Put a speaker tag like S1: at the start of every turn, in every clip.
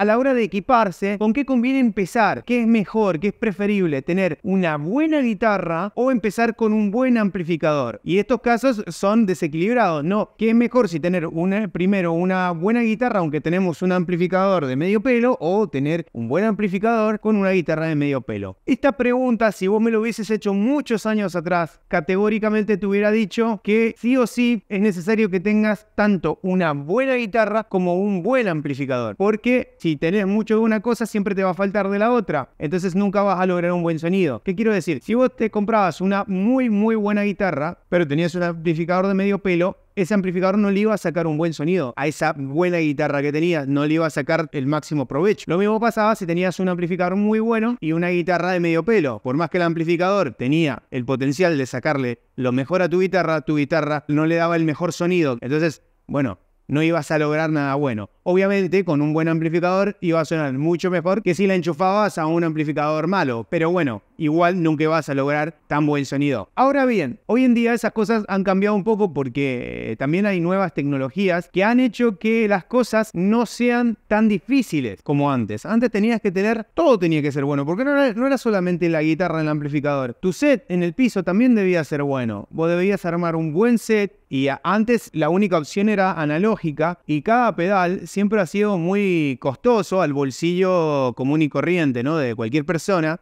S1: a la hora de equiparse, con qué conviene empezar, qué es mejor, qué es preferible, tener una buena guitarra o empezar con un buen amplificador. Y estos casos son desequilibrados, ¿no? ¿Qué es mejor si tener una, primero una buena guitarra aunque tenemos un amplificador de medio pelo o tener un buen amplificador con una guitarra de medio pelo? Esta pregunta, si vos me lo hubieses hecho muchos años atrás, categóricamente te hubiera dicho que sí o sí es necesario que tengas tanto una buena guitarra como un buen amplificador. Porque si si tenés mucho de una cosa, siempre te va a faltar de la otra. Entonces nunca vas a lograr un buen sonido. ¿Qué quiero decir? Si vos te comprabas una muy, muy buena guitarra, pero tenías un amplificador de medio pelo, ese amplificador no le iba a sacar un buen sonido. A esa buena guitarra que tenías no le iba a sacar el máximo provecho. Lo mismo pasaba si tenías un amplificador muy bueno y una guitarra de medio pelo. Por más que el amplificador tenía el potencial de sacarle lo mejor a tu guitarra, tu guitarra no le daba el mejor sonido. Entonces, bueno, no ibas a lograr nada bueno. Obviamente, con un buen amplificador iba a sonar mucho mejor que si la enchufabas a un amplificador malo, pero bueno, igual nunca vas a lograr tan buen sonido. Ahora bien, hoy en día esas cosas han cambiado un poco porque eh, también hay nuevas tecnologías que han hecho que las cosas no sean tan difíciles como antes. Antes tenías que tener, todo tenía que ser bueno, porque no era, no era solamente la guitarra en el amplificador. Tu set en el piso también debía ser bueno. Vos debías armar un buen set y antes la única opción era analógica y cada pedal siempre ha sido muy costoso al bolsillo común y corriente, ¿no? De cualquier persona.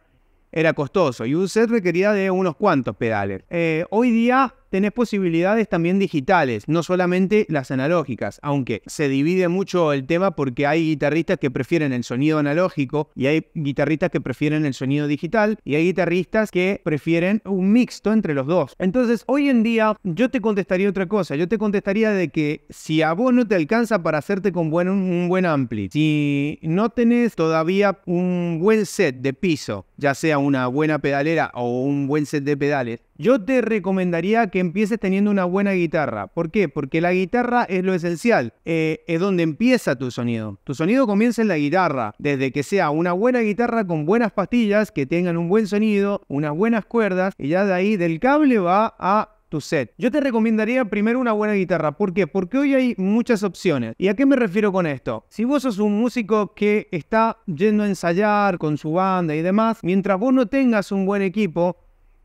S1: Era costoso y un set requería de unos cuantos pedales. Eh, hoy día tenés posibilidades también digitales, no solamente las analógicas, aunque se divide mucho el tema porque hay guitarristas que prefieren el sonido analógico y hay guitarristas que prefieren el sonido digital y hay guitarristas que prefieren un mixto entre los dos. Entonces, hoy en día yo te contestaría otra cosa, yo te contestaría de que si a vos no te alcanza para hacerte con un buen ampli, si no tenés todavía un buen set de piso, ya sea una buena pedalera o un buen set de pedales, yo te recomendaría que empieces teniendo una buena guitarra. ¿Por qué? Porque la guitarra es lo esencial. Eh, es donde empieza tu sonido. Tu sonido comienza en la guitarra. Desde que sea una buena guitarra con buenas pastillas, que tengan un buen sonido, unas buenas cuerdas. Y ya de ahí del cable va a tu set. Yo te recomendaría primero una buena guitarra. ¿Por qué? Porque hoy hay muchas opciones. ¿Y a qué me refiero con esto? Si vos sos un músico que está yendo a ensayar con su banda y demás, mientras vos no tengas un buen equipo,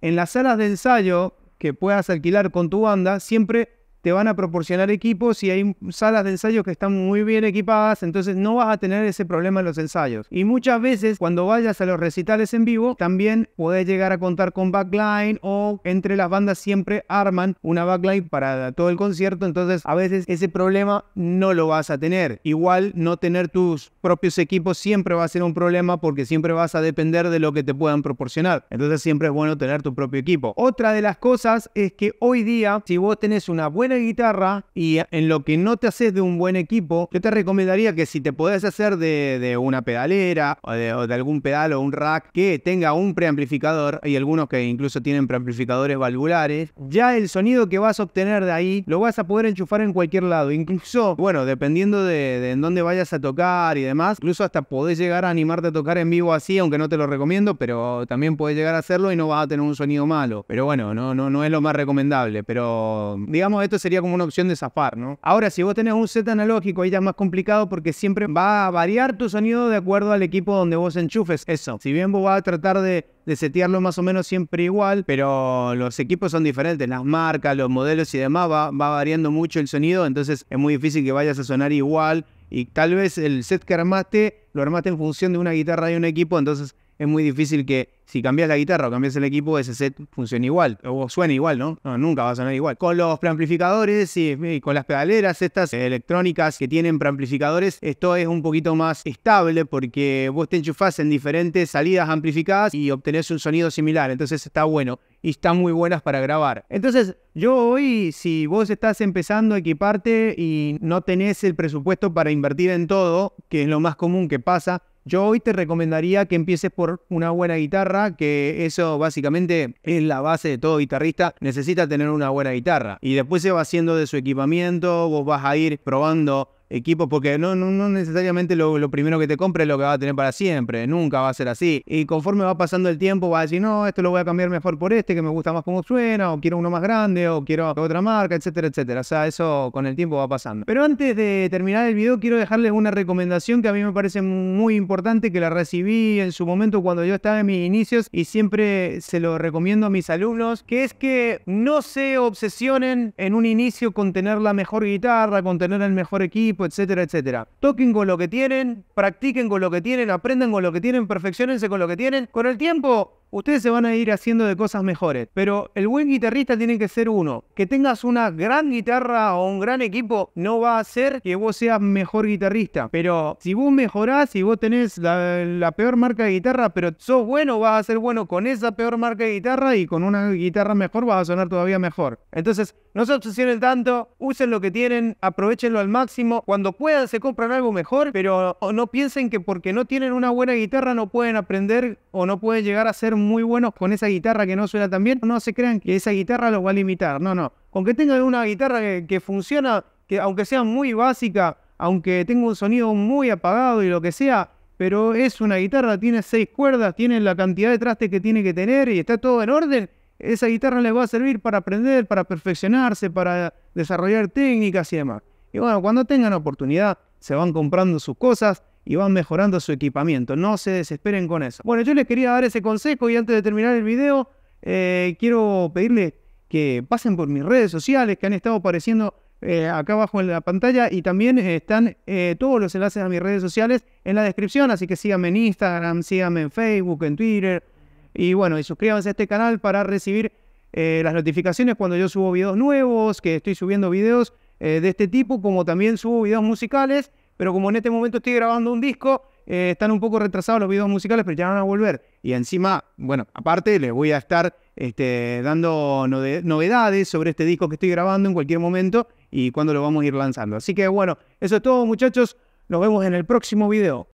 S1: en las salas de ensayo que puedas alquilar con tu banda, siempre te van a proporcionar equipos y hay salas de ensayos que están muy bien equipadas, entonces no vas a tener ese problema en los ensayos. Y muchas veces cuando vayas a los recitales en vivo, también podés llegar a contar con backline o entre las bandas siempre arman una backline para todo el concierto, entonces a veces ese problema no lo vas a tener. Igual no tener tus propios equipos siempre va a ser un problema porque siempre vas a depender de lo que te puedan proporcionar. Entonces siempre es bueno tener tu propio equipo. Otra de las cosas es que hoy día, si vos tenés una buena guitarra y en lo que no te haces de un buen equipo, yo te recomendaría que si te podés hacer de, una pedalera o de, algún pedal o un rack que tenga un preamplificador, y algunos que incluso tienen preamplificadores valvulares, ya el sonido que vas a obtener de ahí lo vas a poder enchufar en cualquier lado, incluso, bueno, dependiendo de, en dónde vayas a tocar y demás, incluso hasta podés llegar a animarte a tocar en vivo así, aunque no te lo recomiendo, pero también podés llegar a hacerlo y no vas a tener un sonido malo. Pero bueno, no, no, no es lo más recomendable, pero digamos, esto es sería como una opción de zafar, ¿no? Ahora, si vos tenés un set analógico, ahí ya es más complicado porque siempre va a variar tu sonido de acuerdo al equipo donde vos enchufes eso. Si bien vos vas a tratar de, setearlo más o menos siempre igual, pero los equipos son diferentes, las marcas, los modelos y demás, va, va variando mucho el sonido, entonces es muy difícil que vayas a sonar igual y tal vez el set que armaste lo armaste en función de una guitarra y un equipo, entonces es muy difícil que si cambias la guitarra o cambias el equipo, ese set funcione igual, o suene igual, ¿no? nunca va a sonar igual. Con los preamplificadores y, con las pedaleras estas electrónicas que tienen preamplificadores, esto es un poquito más estable porque vos te enchufás en diferentes salidas amplificadas y obtenés un sonido similar, entonces está bueno y están muy buenas para grabar. Entonces, yo hoy, si vos estás empezando a equiparte y no tenés el presupuesto para invertir en todo, que es lo más común que pasa, yo hoy te recomendaría que empieces por una buena guitarra, que eso básicamente es la base de todo guitarrista, necesita tener una buena guitarra. Y después se va haciendo de su equipamiento, vos vas a ir probando equipos, porque no, no, necesariamente lo, primero que te compre es lo que va a tener para siempre, nunca va a ser así. Y conforme va pasando el tiempo, va a decir, no, esto lo voy a cambiar mejor por este, que me gusta más como suena, o quiero uno más grande, o quiero otra marca, etcétera, etcétera. O sea, eso con el tiempo va pasando. Pero antes de terminar el video, quiero dejarles una recomendación que a mí me parece muy importante, que la recibí en su momento cuando yo estaba en mis inicios y siempre se lo recomiendo a mis alumnos, que es que no se obsesionen en un inicio con tener la mejor guitarra, con tener el mejor equipo, etcétera, etcétera. Toquen con lo que tienen, practiquen con lo que tienen, aprendan con lo que tienen, perfeccionense con lo que tienen. Con el tiempo ustedes se van a ir haciendo de cosas mejores. Pero el buen guitarrista tiene que ser uno. Que tengas una gran guitarra o un gran equipo no va a hacer que vos seas mejor guitarrista. Pero si vos mejorás, y vos tenés la, la peor marca de guitarra, pero sos bueno, vas a ser bueno con esa peor marca de guitarra y con una guitarra mejor vas a sonar todavía mejor. Entonces, no se obsesionen tanto, usen lo que tienen, aprovechenlo al máximo. Cuando puedan, se compran algo mejor, pero no piensen que porque no tienen una buena guitarra no pueden aprender o no pueden llegar a ser muy buenos con esa guitarra que no suena tan bien, no se crean que esa guitarra los va a limitar. No, no. aunque que tengan una guitarra que, funciona, que aunque sea muy básica, aunque tenga un sonido muy apagado y lo que sea, pero es una guitarra, tiene seis cuerdas, tiene la cantidad de traste que tiene que tener y está todo en orden, esa guitarra les va a servir para aprender, para perfeccionarse, para desarrollar técnicas y demás. Y bueno, cuando tengan oportunidad, se van comprando sus cosas y van mejorando su equipamiento. No se desesperen con eso. Bueno, yo les quería dar ese consejo y antes de terminar el video, eh, quiero pedirles que pasen por mis redes sociales que han estado apareciendo eh, acá abajo en la pantalla y también están eh, todos los enlaces a mis redes sociales en la descripción, así que síganme en Instagram, síganme en Facebook, en Twitter y bueno, y suscríbanse a este canal para recibir las notificaciones cuando yo subo videos nuevos, que estoy subiendo videos de este tipo, como también subo videos musicales pero como en este momento estoy grabando un disco, eh, están un poco retrasados los videos musicales, pero ya van a volver. Y encima, bueno, aparte les voy a estar este, dando novedades sobre este disco que estoy grabando en cualquier momento y cuando lo vamos a ir lanzando. Así que bueno, eso es todo muchachos, nos vemos en el próximo video.